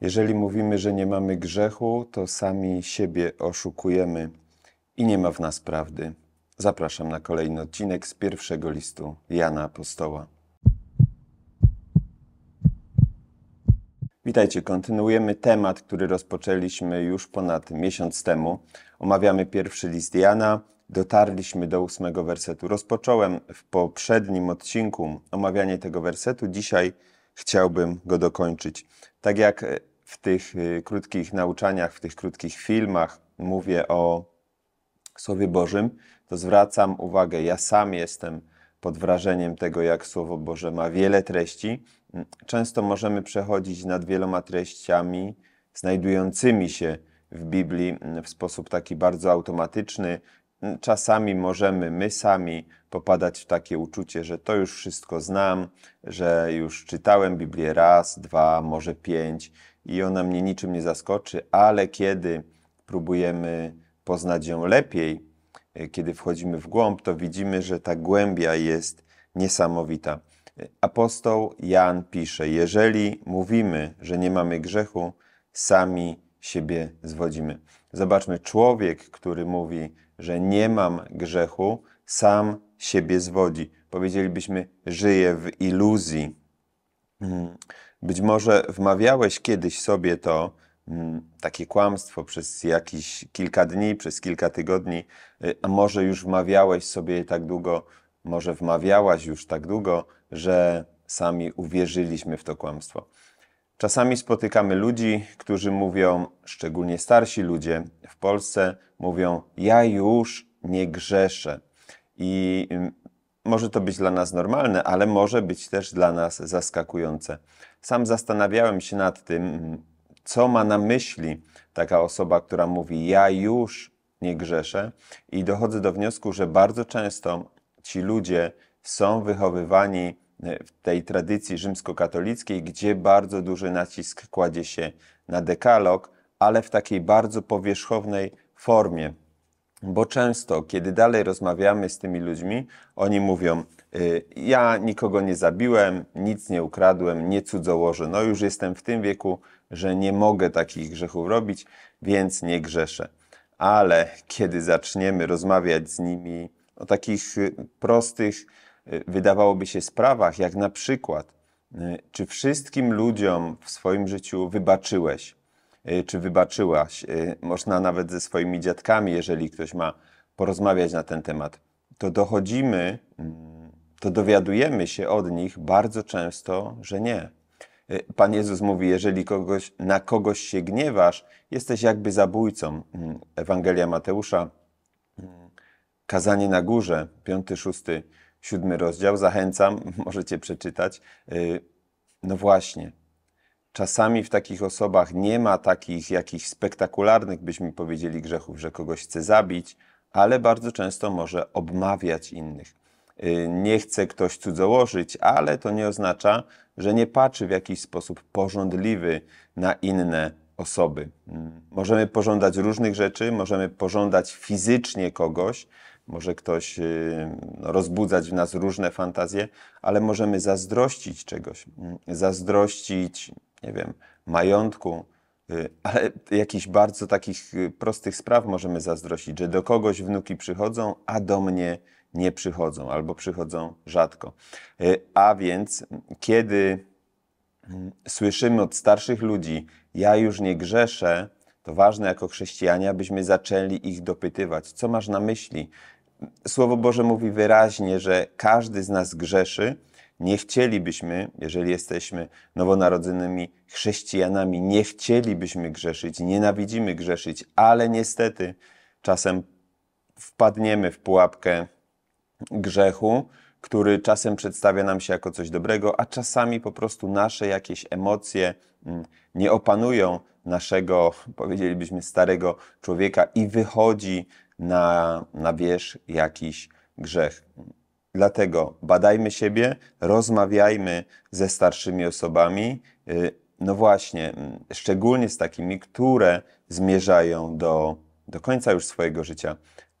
Jeżeli mówimy, że nie mamy grzechu, to sami siebie oszukujemy i nie ma w nas prawdy. Zapraszam na kolejny odcinek z pierwszego listu Jana Apostoła. Witajcie, kontynuujemy temat, który rozpoczęliśmy już ponad miesiąc temu. Omawiamy pierwszy list Jana, dotarliśmy do ósmego wersetu. Rozpocząłem w poprzednim odcinku omawianie tego wersetu, dzisiaj chciałbym go dokończyć. Tak jak w tych y, krótkich nauczaniach, w tych krótkich filmach mówię o Słowie Bożym, to zwracam uwagę, ja sam jestem pod wrażeniem tego, jak Słowo Boże ma wiele treści. Mm, często możemy przechodzić nad wieloma treściami znajdującymi się w Biblii mm, w sposób taki bardzo automatyczny. Mm, czasami możemy my sami popadać w takie uczucie, że to już wszystko znam, że już czytałem Biblię raz, dwa, może pięć i ona mnie niczym nie zaskoczy, ale kiedy próbujemy poznać ją lepiej, e, kiedy wchodzimy w głąb, to widzimy, że ta głębia jest niesamowita. E, apostoł Jan pisze: Jeżeli mówimy, że nie mamy grzechu, sami siebie zwodzimy. Zobaczmy, człowiek, który mówi, że nie mam grzechu, sam siebie zwodzi. Powiedzielibyśmy, żyje w iluzji, Hmm. Być może wmawiałeś kiedyś sobie to, hmm, takie kłamstwo przez jakieś kilka dni, przez kilka tygodni, y, a może już wmawiałeś sobie tak długo, może wmawiałaś już tak długo, że sami uwierzyliśmy w to kłamstwo. Czasami spotykamy ludzi, którzy mówią, szczególnie starsi ludzie w Polsce, mówią: Ja już nie grzeszę. I może to być dla nas normalne, ale może być też dla nas zaskakujące. Sam zastanawiałem się nad tym, co ma na myśli taka osoba, która mówi: Ja już nie grzeszę, i dochodzę do wniosku, że bardzo często ci ludzie są wychowywani w tej tradycji rzymskokatolickiej, gdzie bardzo duży nacisk kładzie się na dekalog, ale w takiej bardzo powierzchownej formie. Bo często, kiedy dalej rozmawiamy z tymi ludźmi, oni mówią: y, Ja nikogo nie zabiłem, nic nie ukradłem, nie cudzołożę. No już jestem w tym wieku, że nie mogę takich grzechów robić, więc nie grzeszę. Ale kiedy zaczniemy rozmawiać z nimi o takich y, prostych, y, wydawałoby się, sprawach, jak na przykład, czy wszystkim ludziom w swoim życiu wybaczyłeś? Y, czy wybaczyłaś. Y, można nawet ze swoimi dziadkami, jeżeli ktoś ma porozmawiać na ten temat, to dochodzimy, mm, to dowiadujemy się od nich bardzo często, że nie. Y, Pan Jezus mówi, jeżeli kogoś, na kogoś się gniewasz, jesteś jakby zabójcą. Mm, Ewangelia Mateusza, mm, kazanie na górze, 5, 6, 7 rozdział. Zachęcam, możecie przeczytać. No właśnie, Czasami w takich osobach nie ma takich jakichś spektakularnych, byśmy powiedzieli, grzechów, że kogoś chce zabić, ale bardzo często może obmawiać innych. Y, nie chce ktoś cudzołożyć, ale to nie oznacza, że nie patrzy w jakiś sposób porządliwy na inne osoby. Mm, możemy pożądać różnych rzeczy, możemy pożądać fizycznie kogoś, może ktoś y, no, rozbudzać w nas różne fantazje, ale możemy zazdrościć czegoś, mm, zazdrościć nie wiem, majątku, y, ale jakichś bardzo takich y, prostych spraw możemy zazdrościć, że do kogoś wnuki przychodzą, a do mnie nie przychodzą albo przychodzą rzadko. Y, a więc kiedy słyszymy od starszych ludzi, ja już nie grzeszę, to ważne jako chrześcijanie, abyśmy zaczęli ich dopytywać, co masz na myśli? Słowo Boże mówi wyraźnie, że każdy z nas grzeszy, nie chcielibyśmy, jeżeli jesteśmy nowonarodzonymi chrześcijanami, nie chcielibyśmy grzeszyć, nienawidzimy grzeszyć, ale niestety czasem wpadniemy w pułapkę grzechu, który czasem przedstawia nam się jako coś dobrego, a czasami po prostu nasze jakieś emocje mm, nie opanują naszego, powiedzielibyśmy, starego człowieka i wychodzi na, na wierzch jakiś grzech. Dlatego badajmy siebie, rozmawiajmy ze starszymi osobami, y, no właśnie, szczególnie z takimi, które zmierzają do, do końca już swojego życia.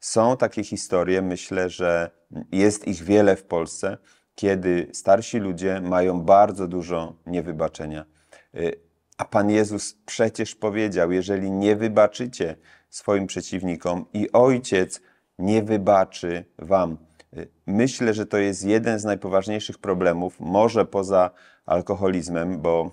Są takie historie, myślę, że jest ich wiele w Polsce, kiedy starsi ludzie mają bardzo dużo niewybaczenia. Y, a Pan Jezus przecież powiedział: Jeżeli nie wybaczycie swoim przeciwnikom, i Ojciec nie wybaczy Wam. Y, myślę, że to jest jeden z najpoważniejszych problemów, może poza alkoholizmem, bo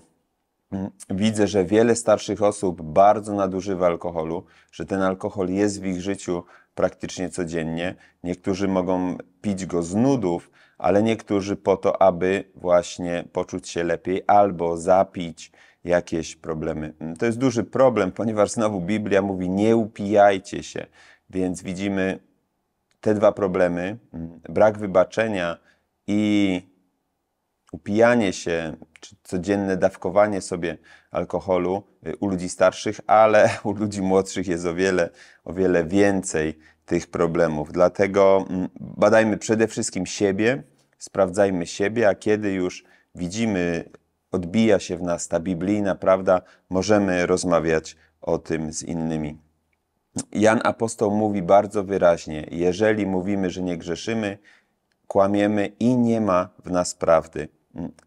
mm, widzę, że wiele starszych osób bardzo nadużywa alkoholu, że ten alkohol jest w ich życiu praktycznie codziennie. Niektórzy mogą pić go z nudów, ale niektórzy po to, aby właśnie poczuć się lepiej albo zapić jakieś problemy. Mm, to jest duży problem, ponieważ znowu Biblia mówi: nie upijajcie się. Więc widzimy te dwa problemy, mm, brak wybaczenia i upijanie się, czy codzienne dawkowanie sobie alkoholu y, u ludzi starszych, ale u ludzi młodszych jest o wiele, o wiele więcej tych problemów. Dlatego mm, badajmy przede wszystkim siebie, sprawdzajmy siebie, a kiedy już widzimy, odbija się w nas ta biblijna prawda, możemy rozmawiać o tym z innymi. Jan apostoł mówi bardzo wyraźnie: jeżeli mówimy, że nie grzeszymy, kłamiemy i nie ma w nas prawdy.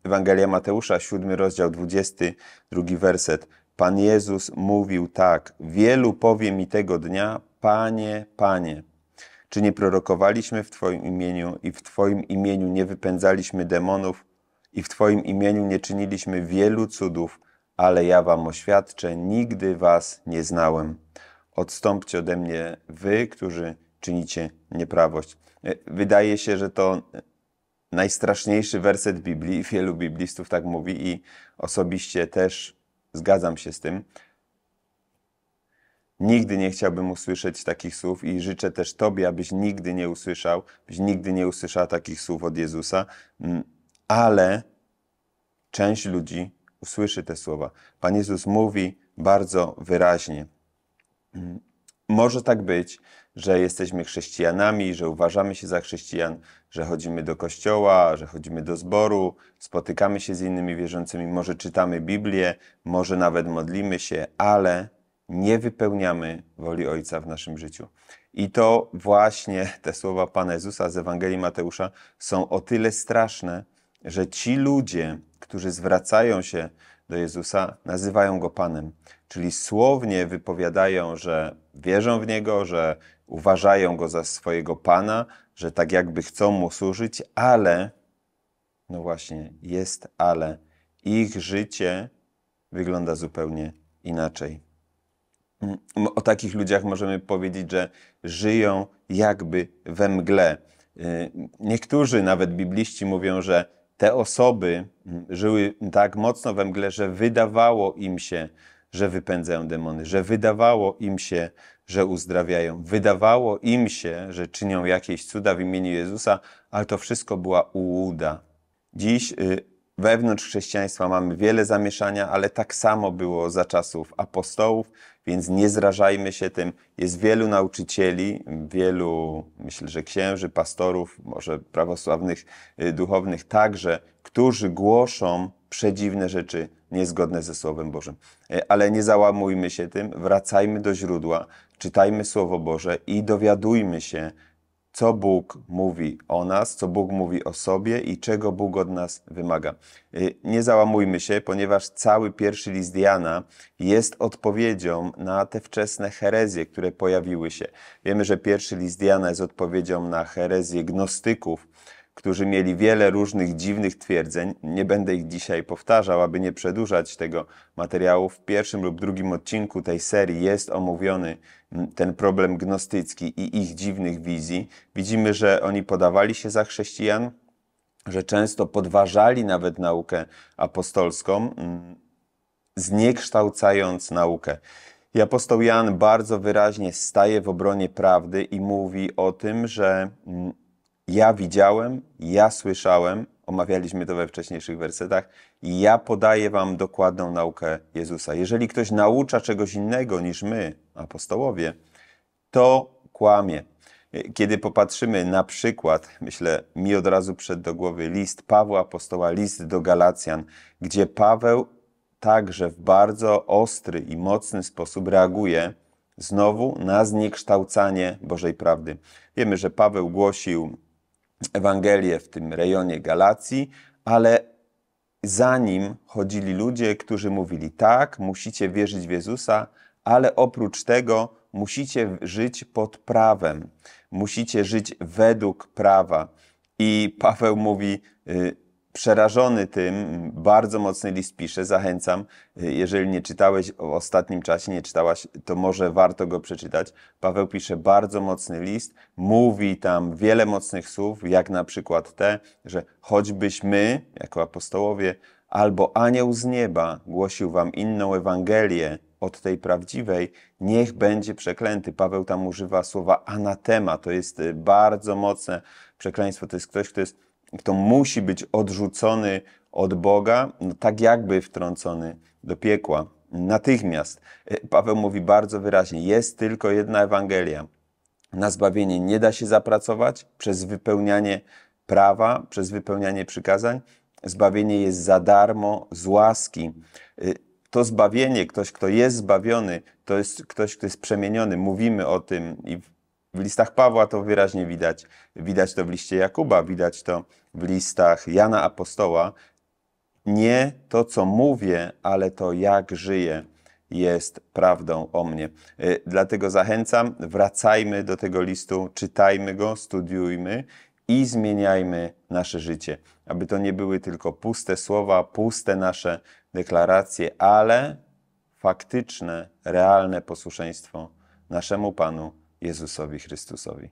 Ewangelia Mateusza, 7 rozdział 22 werset. Pan Jezus mówił tak: Wielu powie mi tego dnia, Panie, Panie. Czy nie prorokowaliśmy w Twoim imieniu i w Twoim imieniu nie wypędzaliśmy demonów i w Twoim imieniu nie czyniliśmy wielu cudów, ale ja Wam oświadczę, nigdy Was nie znałem odstąpcie ode mnie wy, którzy czynicie nieprawość. E, wydaje się, że to e, najstraszniejszy werset Biblii, wielu biblistów tak mówi i osobiście też zgadzam się z tym. Nigdy nie chciałbym usłyszeć takich słów i życzę też Tobie, abyś nigdy nie usłyszał, byś nigdy nie usłyszała takich słów od Jezusa, mm, ale część ludzi usłyszy te słowa. Pan Jezus mówi bardzo wyraźnie, może tak być, że jesteśmy chrześcijanami, że uważamy się za chrześcijan, że chodzimy do kościoła, że chodzimy do zboru, spotykamy się z innymi wierzącymi, może czytamy Biblię, może nawet modlimy się, ale nie wypełniamy woli Ojca w naszym życiu. I to właśnie te słowa Pana Jezusa z Ewangelii Mateusza są o tyle straszne, że ci ludzie, którzy zwracają się do Jezusa, nazywają go Panem czyli słownie wypowiadają, że wierzą w Niego, że uważają Go za swojego Pana, że tak jakby chcą Mu służyć, ale, no właśnie, jest ale, ich życie wygląda zupełnie inaczej. Mm, o takich ludziach możemy powiedzieć, że żyją jakby we mgle. Y, niektórzy, nawet bibliści, mówią, że te osoby mm, żyły tak mocno we mgle, że wydawało im się, że wypędzają demony, że wydawało im się, że uzdrawiają, wydawało im się, że czynią jakieś cuda w imieniu Jezusa, ale to wszystko była ułuda. Dziś y, wewnątrz chrześcijaństwa mamy wiele zamieszania, ale tak samo było za czasów apostołów, więc nie zrażajmy się tym. Jest wielu nauczycieli, wielu, myślę, że księży, pastorów, może prawosławnych y, duchownych także, którzy głoszą przedziwne rzeczy niezgodne ze Słowem Bożym. Y, ale nie załamujmy się tym, wracajmy do źródła, czytajmy Słowo Boże i dowiadujmy się, co Bóg mówi o nas, co Bóg mówi o sobie i czego Bóg od nas wymaga. Y, nie załamujmy się, ponieważ cały pierwszy list Jana jest odpowiedzią na te wczesne herezje, które pojawiły się. Wiemy, że pierwszy list Jana jest odpowiedzią na herezję gnostyków, którzy mieli wiele różnych dziwnych twierdzeń. Nie będę ich dzisiaj powtarzał, aby nie przedłużać tego materiału. W pierwszym lub drugim odcinku tej serii jest omówiony mm, ten problem gnostycki i ich dziwnych wizji. Widzimy, że oni podawali się za chrześcijan, że często podważali nawet naukę apostolską, mm, zniekształcając naukę. I apostoł Jan bardzo wyraźnie staje w obronie prawdy i mówi o tym, że mm, ja widziałem, ja słyszałem, omawialiśmy to we wcześniejszych wersetach, i ja podaję wam dokładną naukę Jezusa. Jeżeli ktoś naucza czegoś innego niż my, apostołowie, to kłamie. Kiedy popatrzymy na przykład, myślę, mi od razu przed do głowy list Pawła Apostoła, list do Galacjan, gdzie Paweł także w bardzo ostry i mocny sposób reaguje znowu na zniekształcanie Bożej Prawdy. Wiemy, że Paweł głosił Ewangelię w tym rejonie Galacji, ale za nim chodzili ludzie, którzy mówili: Tak, musicie wierzyć w Jezusa, ale oprócz tego musicie żyć pod prawem, musicie żyć według prawa. I Paweł mówi: y, przerażony tym, bardzo mocny list pisze, zachęcam. Jeżeli nie czytałeś w ostatnim czasie, nie czytałaś, to może warto go przeczytać. Paweł pisze bardzo mocny list, mówi tam wiele mocnych słów, jak na przykład te, że choćbyśmy, jako apostołowie, albo anioł z nieba głosił wam inną Ewangelię od tej prawdziwej, niech będzie przeklęty. Paweł tam używa słowa anatema, to jest y, bardzo mocne przekleństwo, to jest ktoś, kto jest kto musi być odrzucony od Boga, no tak jakby wtrącony do piekła. Natychmiast e, Paweł mówi bardzo wyraźnie: jest tylko jedna Ewangelia. Na zbawienie nie da się zapracować przez wypełnianie prawa, przez wypełnianie przykazań. Zbawienie jest za darmo, z łaski. E, to zbawienie, ktoś, kto jest zbawiony, to jest ktoś, kto jest przemieniony. Mówimy o tym i w listach Pawła to wyraźnie widać. Widać to w liście Jakuba, widać to w listach Jana Apostoła. Nie to, co mówię, ale to, jak żyję, jest prawdą o mnie. Y, dlatego zachęcam, wracajmy do tego listu, czytajmy go, studiujmy i zmieniajmy nasze życie. Aby to nie były tylko puste słowa, puste nasze deklaracje, ale faktyczne, realne posłuszeństwo naszemu Panu Jezusowi Chrystusowi.